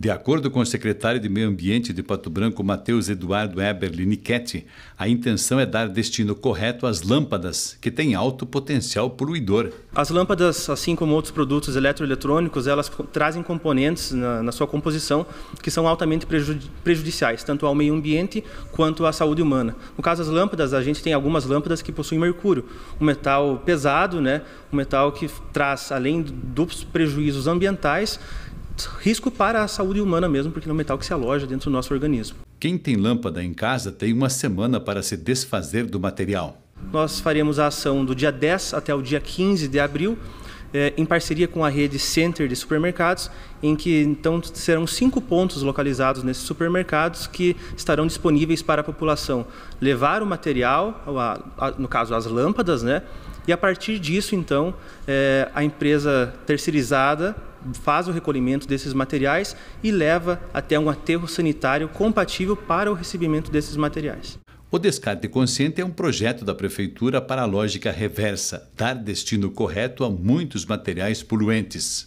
De acordo com o secretário de Meio Ambiente de Pato Branco, Matheus Eduardo Eberle Niquetti, a intenção é dar destino correto às lâmpadas, que têm alto potencial poluidor. As lâmpadas, assim como outros produtos eletroeletrônicos, elas trazem componentes na, na sua composição que são altamente prejudiciais, tanto ao meio ambiente quanto à saúde humana. No caso das lâmpadas, a gente tem algumas lâmpadas que possuem mercúrio, um metal pesado, né? um metal que traz, além dos prejuízos ambientais, risco para a saúde humana mesmo, porque é um metal que se aloja dentro do nosso organismo. Quem tem lâmpada em casa tem uma semana para se desfazer do material. Nós faremos a ação do dia 10 até o dia 15 de abril, eh, em parceria com a rede Center de supermercados, em que então serão cinco pontos localizados nesses supermercados que estarão disponíveis para a população levar o material, a, a, no caso as lâmpadas, né? E a partir disso, então, eh, a empresa terceirizada faz o recolhimento desses materiais e leva até um aterro sanitário compatível para o recebimento desses materiais. O descarte consciente é um projeto da prefeitura para a lógica reversa, dar destino correto a muitos materiais poluentes.